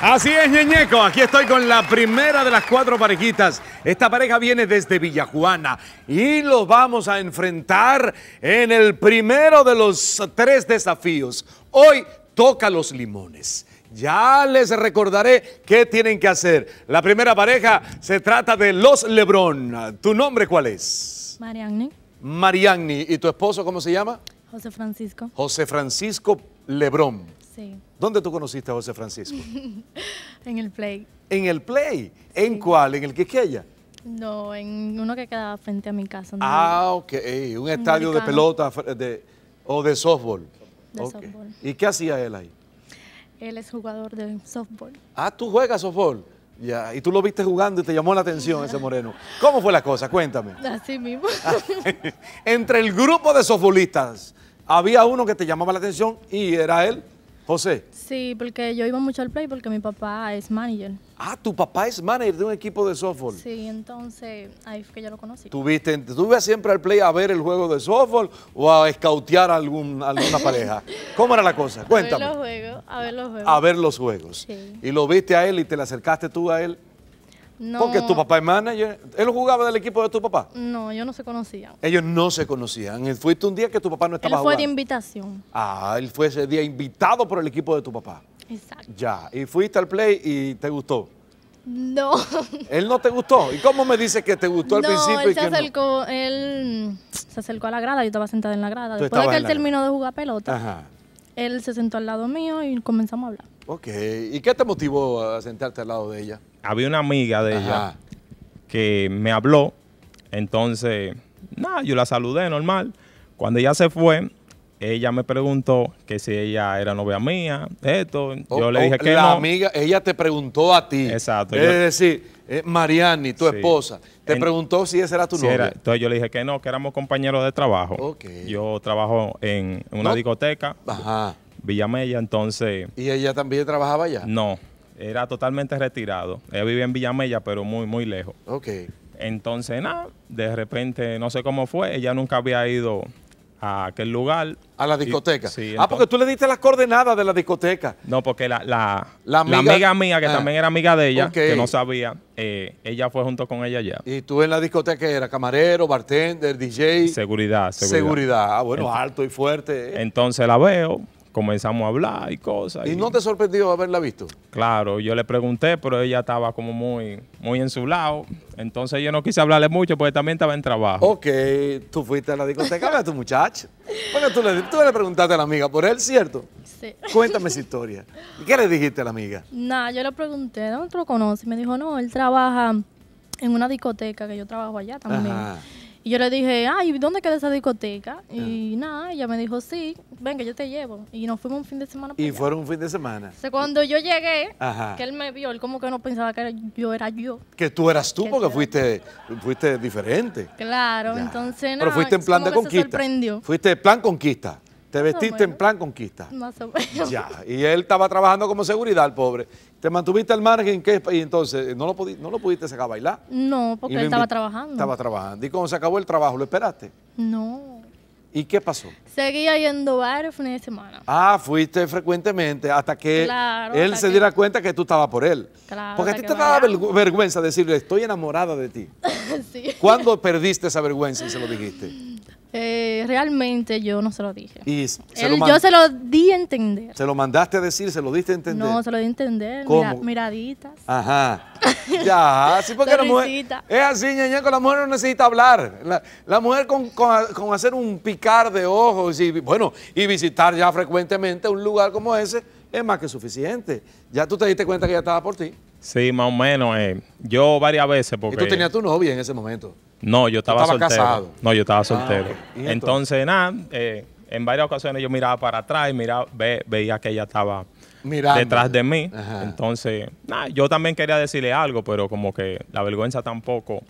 Así es, ñeñeco. Aquí estoy con la primera de las cuatro parejitas. Esta pareja viene desde Villajuana y los vamos a enfrentar en el primero de los tres desafíos. Hoy toca los limones. Ya les recordaré qué tienen que hacer. La primera pareja se trata de los Lebrón. ¿Tu nombre cuál es? Mariagni. Mariagni. ¿Y tu esposo cómo se llama? José Francisco. José Francisco Lebrón. Sí. ¿Dónde tú conociste a José Francisco? en el Play. ¿En el Play? ¿En cuál? ¿En el que Quisqueya? No, en uno que quedaba frente a mi casa. Ah, ok. un estadio de pelota o de softball. ¿Y qué hacía él ahí? Él es jugador de softball. Ah, ¿tú juegas softball? Ya, y tú lo viste jugando y te llamó la atención ese moreno. ¿Cómo fue la cosa? Cuéntame. Así mismo. Entre el grupo de softballistas, había uno que te llamaba la atención y era él. José. Sí, porque yo iba mucho al play porque mi papá es manager. Ah, tu papá es manager de un equipo de softball. Sí, entonces ahí fue que yo lo conocí. ¿Tuviste, ¿Tú ibas siempre al play a ver el juego de softball o a escautear algún, alguna pareja? ¿Cómo era la cosa? Cuéntame. A ver los juegos. A ver los juegos. A ver los juegos. Sí. Y lo viste a él y te le acercaste tú a él. Porque tu papá es manager. ¿Él jugaba del equipo de tu papá? No, yo no se conocían. Ellos no se conocían. Fuiste un día que tu papá no estaba jugando? él fue de invitación. Ah, él fue ese día invitado por el equipo de tu papá. Exacto. Ya, y fuiste al play y te gustó. No. ¿Él no te gustó? ¿Y cómo me dices que te gustó al principio? Él se que acercó, él se acercó a la grada, yo estaba sentada en la grada. Después de que él terminó de jugar pelota, él se sentó al lado mío y comenzamos a hablar. Ok, ¿y qué te motivó a sentarte al lado de ella? Había una amiga de ella que me habló, entonces, nada, yo la saludé normal. Cuando ella se fue, ella me preguntó que si ella era novia mía, esto, yo le dije que la no. amiga, ella te preguntó a ti. Exacto. Es decir, eh, Mariani, tu esposa, te preguntó si esa era tu novia. entonces yo le dije que no, que éramos compañeros de trabajo. Ok. Yo trabajo en una discoteca. Ajá. Villamella, entonces... ¿Y ella también trabajaba allá? No, era totalmente retirado. Ella vivía en Villamella, pero muy, muy lejos. Ok. Entonces, nada, de repente, no sé cómo fue, ella nunca había ido a aquel lugar. A la discoteca. sí, ah, porque tú le diste las coordenadas de la discoteca. No, porque la, amiga, mía, que ah. también era amiga de ella, que no sabía, eh, ella fue junto con ella ya. ¿Y tú en la discoteca era camarero, bartender, DJ? Seguridad, seguridad. Seguridad, ah, bueno, alto y fuerte. Eh. Entonces la veo, comenzamos a hablar y cosas. ¿Y, no te sorprendió haberla visto? Claro, yo le pregunté, pero ella estaba como muy, muy en su lado. Entonces yo no quise hablarle mucho porque también estaba en trabajo. Ok, tú fuiste a la discoteca a tu muchacho. Bueno, tú le, tú le preguntaste a la amiga por él, ¿cierto? Sí. Cuéntame esa historia. ¿Y qué le dijiste a la amiga? Nada, yo le pregunté, ¿dónde lo conoces? Y me dijo, no, él trabaja en una discoteca que yo trabajo allá también. Y yo le dije, ay, ¿dónde queda esa discoteca? Y nada, ella me dijo, sí, venga, yo te llevo. Y nos fuimos un fin de semana. ¿Y fueron un fin de semana? cuando yo llegué, que él me vio, él como que no pensaba que yo era yo. Que tú eras tú, porque fuiste, fuiste diferente. Claro, entonces nada. Pero fuiste en plan de conquista. Se sorprendió. Fuiste plan conquista. Te vestiste en plan conquista. Más o menos. Ya, y él estaba trabajando como seguridad, el pobre. ¿Te mantuviste al margen? Y entonces, ¿no lo, ¿no lo pudiste sacar a bailar? No, porque él estaba trabajando. Estaba trabajando. Y cuando se acabó el trabajo, ¿lo esperaste? No. ¿Y qué pasó? Seguía yendo varios fines de semana. Ah, fuiste frecuentemente hasta que él se diera cuenta que tú estabas por él. Claro, porque a ti te daba vergüenza decirle, estoy enamorada de ti. sí. ¿Cuándo perdiste esa vergüenza y se lo dijiste? Eh, realmente yo no se lo dije. yo se lo di a entender. ¿Se lo mandaste a decir? ¿Se lo diste a entender? No, se lo di a entender. miraditas. Ajá. ya, así porque la mujer. Es así, ñaña, la mujer no necesita hablar. La, mujer con, hacer un picar de ojos y, bueno, y visitar ya frecuentemente un lugar como ese es más que suficiente. Ya tú te diste cuenta que ella estaba por ti. Sí, más o menos. Eh, yo varias veces. Porque... Y tú tenías tu novia en ese momento. No, yo estaba soltero. No, yo estaba ah, soltero. Entonces, nada, eh, en varias ocasiones yo miraba para atrás y miraba, veía que ella estaba detrás de mí. Entonces, yo también quería decirle algo, pero como que la vergüenza tampoco.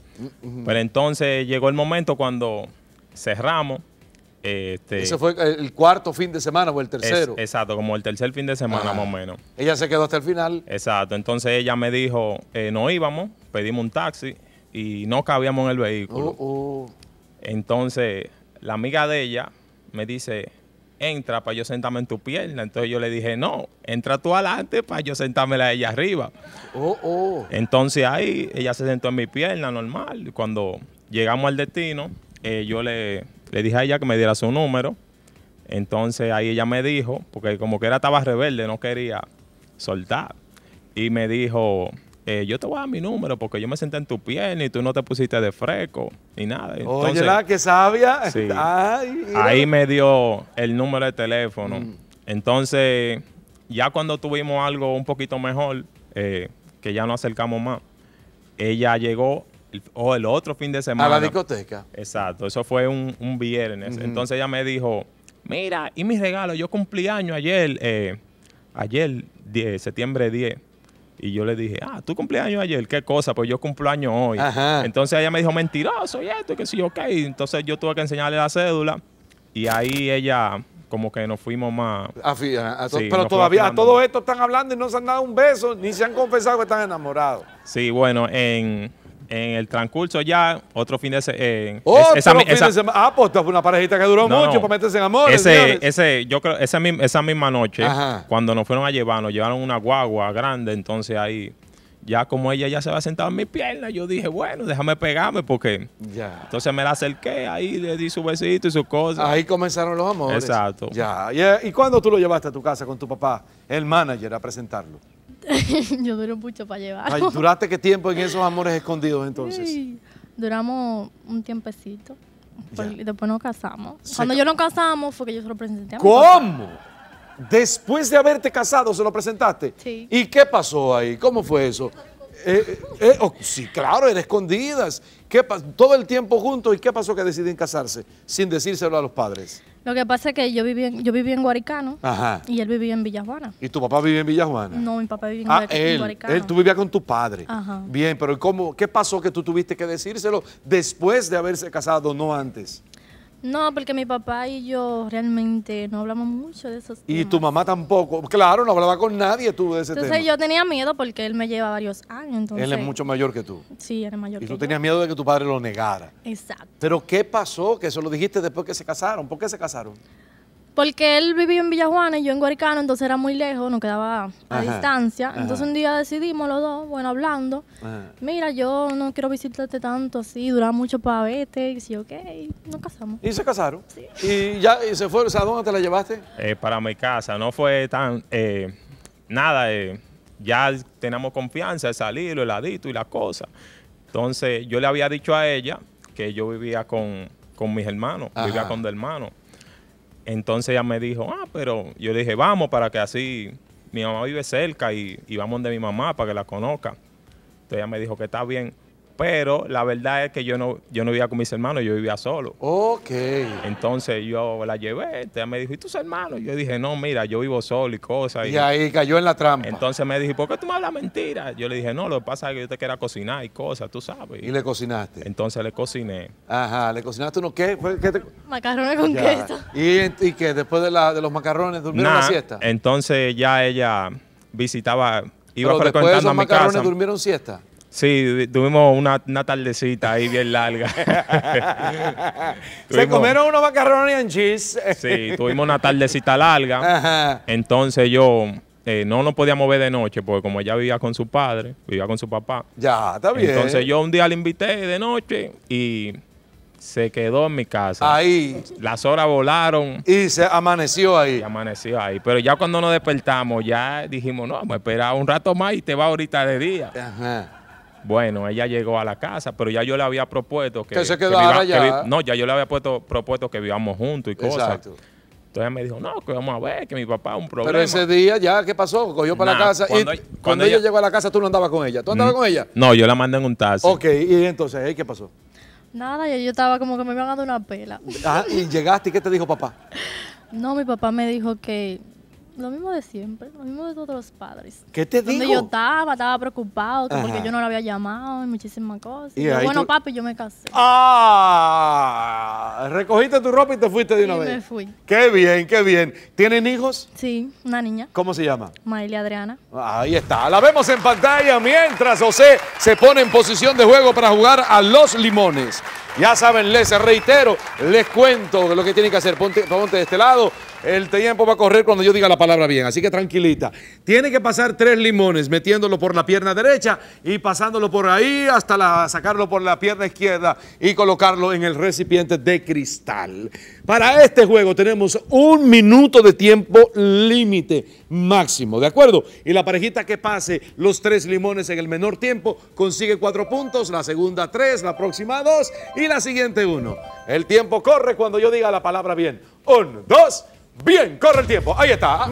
Pero entonces llegó el momento cuando cerramos. Este Ese fue el cuarto fin de semana o el tercero. exacto, como el tercer fin de semana más o menos. Ella se quedó hasta el final. Exacto, entonces ella me dijo, eh, no íbamos, pedimos un taxi y no cabíamos en el vehículo. Oh, oh. Entonces, la amiga de ella me dice, entra para yo sentarme en tu pierna. Entonces yo le dije, no, entra tú adelante para yo sentarme a ella arriba. Oh, Entonces ahí ella se sentó en mi pierna normal. Cuando llegamos al destino, eh, yo le, le, dije a ella que me diera su número. Entonces ahí ella me dijo, porque como que era estaba rebelde, no quería soltar. Y me dijo, eh, yo te voy a dar mi número porque yo me senté en tu pierna y tú no te pusiste de fresco ni nada. Oye, que sabia. ahí me dio el número de teléfono. Mm. Entonces, ya cuando tuvimos algo un poquito mejor, eh, que ya no acercamos más, ella llegó el, o el otro fin de semana. A la discoteca. Exacto, eso fue un, viernes. Entonces ella me dijo, mira, y mis regalos, yo cumplí año ayer, eh, ayer septiembre 10. Y yo le dije, ah, tú cumpleaños ayer, qué cosa, pues yo cumplo año hoy. Entonces ella me dijo, mentiroso y esto, que sí, ok. Entonces yo tuve que enseñarle la cédula y ahí ella como que nos fuimos más... Ah, pero todavía a todo esto están hablando y no se han dado un beso, ni se han confesado que están enamorados. Sí, bueno, en en el transcurso ya, otro fin de semana. Eh, otro fin de semana. Ah, pues fue una parejita que duró mucho para en amor. Ese, ese, yo creo, esa, misma noche, cuando nos fueron a llevar, nos llevaron una guagua grande, entonces ahí ya como ella ya se había sentado en mi pierna, yo dije, bueno, déjame pegarme porque... Ya. Entonces me la acerqué, ahí le di su besito y sus cosas. Ahí comenzaron los amores. Exacto. Ya. ¿Y, ¿Y cuándo tú lo llevaste a tu casa con tu papá, el manager, a presentarlo? yo duré mucho para llevar. ¿Duraste qué tiempo en esos amores escondidos entonces? Sí. Duramos un tiempecito. Y después nos casamos. Cuando yo nos casamos fue que yo se lo presenté a ¿Cómo? Después de haberte casado, se lo presentaste. Sí. ¿Y qué pasó ahí? ¿Cómo fue eso? Eh, eh, oh, sí, claro, eran escondidas. todo el tiempo juntos y qué pasó que deciden casarse sin decírselo a los padres. Lo que pasa es que yo viví en, yo en Guaricano y él vivía en Villajuana. ¿Y tu papá vivía en Villajuana? No, mi papá vivía en, ah, él, Él, tú vivías con tu padre. Bien, pero ¿cómo, ¿qué pasó que tú tuviste que decírselo después de haberse casado, no antes? No, porque mi papá y yo realmente no hablamos mucho de esos temas. Y tu mamá tampoco. Claro, no hablaba con nadie tú de ese tema. Entonces yo tenía miedo porque él me lleva varios años. Entonces... Él es mucho mayor que tú. Sí, era mayor Y que tú tenías miedo de que tu padre lo negara. Exacto. Pero ¿qué pasó? Que eso lo dijiste después que se casaron. ¿Por qué se casaron? Porque él vivía en Villajuana y yo en Guaricano, entonces era muy lejos, no quedaba a distancia. Entonces un día decidimos los dos, bueno, hablando, mira, yo no quiero visitarte tanto así, dura mucho para verte, y sí, ok, nos casamos. ¿Y se casaron? Sí. ¿Y ya y se fue, O sea, ¿dónde te la llevaste? Eh, para mi casa, no fue tan, eh, nada, eh, ya tenemos confianza de salir, el heladito y la cosa. Entonces yo le había dicho a ella que yo vivía con, mis hermanos, vivía con de hermanos. Entonces ella me dijo, ah, pero yo le dije, vamos para que así mi mamá vive cerca y, y vamos de mi mamá para que la conozca. Entonces ella me dijo que está bien. Pero la verdad es que yo no, yo no vivía con mis hermanos, yo vivía solo. Ok. Entonces yo la llevé, me dijo, ¿y tus hermanos? Yo dije, no, mira, yo vivo solo y cosas. Y, ahí cayó en la trampa. Entonces me dijo, ¿por qué tú me hablas mentira? Yo le dije, no, lo que pasa es que yo te quería cocinar y cosas, tú sabes. ¿Y le cocinaste? Entonces le cociné. Ajá, ¿le cocinaste unos qué? Macarrones con queso. ¿Y, y qué? Después de, la, de los macarrones, ¿durmieron siesta? Entonces ya ella visitaba, iba Pero frecuentando después de macarrones durmieron siesta? Sí, tuvimos una, una tardecita ahí bien larga. Se comieron unos macarrones and cheese. Sí, tuvimos una tardecita larga. Entonces yo eh, no nos podíamos ver de noche, porque como ella vivía con su padre, vivía con su papá. Ya, está bien. Entonces yo un día la invité de noche y se quedó en mi casa. Ahí. Las horas volaron Y se amaneció ahí. ahí. amaneció ahí. Pero ya cuando nos despertamos, ya dijimos, no, vamos a esperar un rato más y te va ahorita de día. Ajá. Bueno, ella llegó a la casa, pero ya yo le había propuesto que. se no, ya yo le había puesto, propuesto que vivamos juntos y cosas. Exacto. Entonces me dijo, no, que vamos a ver, que mi papá es un problema. Pero ese día ya, ¿qué pasó? Cogió para la casa. y cuando, ella, llegó a la casa, tú no andabas con ella. ¿Tú andabas mm, con ella? No, yo la mandé en un taxi. Ok, y entonces, ¿qué pasó? Nada, yo, estaba como que me iban a dar una pela. Ah, y llegaste y ¿qué te dijo papá? No, mi papá me dijo que lo mismo de siempre, lo mismo de todos los padres. ¿Qué te Donde yo estaba, estaba preocupado porque yo no lo había llamado y muchísimas cosas. Y, bueno, papi, yo me casé. ¡Ah! Recogiste tu ropa y te fuiste de una vez. me fui. Qué bien, qué bien. ¿Tienen hijos? Sí, una niña. ¿Cómo se llama? Maelia Adriana. Ahí está, la vemos en pantalla mientras José se pone en posición de juego para jugar a los limones. Ya saben, les reitero, les cuento lo que tienen que hacer. Ponte, ponte de este lado, el tiempo va a correr cuando yo diga la palabra bien, así que tranquilita. Tiene que pasar tres limones metiéndolo por la pierna derecha y pasándolo por ahí hasta sacarlo por la pierna izquierda y colocarlo en el recipiente de cristal. Para este juego tenemos un minuto de tiempo límite máximo, ¿de acuerdo? Y la parejita que pase los tres limones en el menor tiempo consigue cuatro puntos, la segunda tres, la próxima dos y la siguiente uno. El tiempo corre cuando yo diga la palabra bien. Un, dos, Bien, corre el tiempo. Ahí está.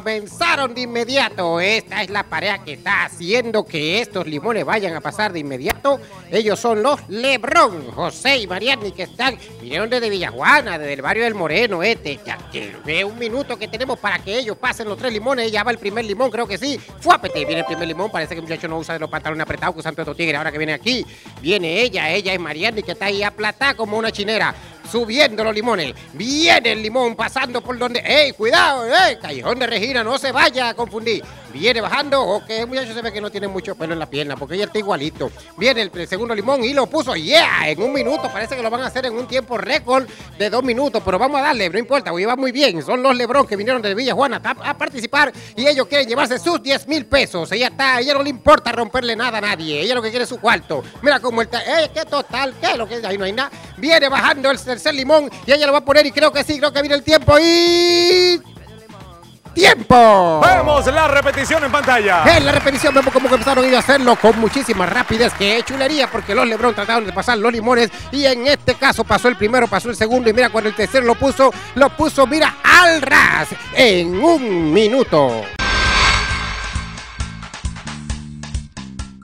Comenzaron de inmediato. Esta es la pareja que está haciendo que estos limones vayan a pasar de inmediato. Ellos son los Lebrón, José y Mariani, que están, vinieron desde Villajuana, desde el barrio del Moreno, este. Ya que un minuto que tenemos para que ellos pasen los tres limones. Ya va el primer limón, creo que sí. ¡Fuapete! viene el primer limón. Parece que el muchacho no usa de los pantalones apretados que usan todos ahora que viene aquí. Viene ella, ella es Mariani, que está ahí aplatada como una chinera subiendo los limones. Viene el limón pasando por donde. ¡Ey, cuidado! ¡Ey! Eh! Callejón de Regina, no se vaya a confundir. Viene bajando. Ok, muchacho se ve que no tiene mucho pelo en la pierna porque ella está igualito. Viene el, segundo limón y lo puso. ¡Yeah! En un minuto. Parece que lo van a hacer en un tiempo récord de dos minutos. Pero vamos a darle, no importa, hoy va muy bien. Son los Lebrón que vinieron de Villa Juana a, participar y ellos quieren llevarse sus 10 mil pesos. Ella está, ella no le importa romperle nada a nadie. Ella lo que quiere es su cuarto. Mira cómo está. ¡Ey, eh, qué total! ¿Qué lo que Ahí no hay nada. Viene bajando el tercer limón y ella lo va a poner y creo que sí, creo que viene el tiempo y... ¡Tiempo! Vemos la repetición en pantalla. En la repetición vemos cómo empezaron a hacerlo con muchísima rapidez. ¡Qué chulería! Porque los Lebron trataron de pasar los limones. Y en este caso pasó el primero, pasó el segundo. Y mira, cuando el tercero lo puso, lo puso, mira, al ras en un minuto.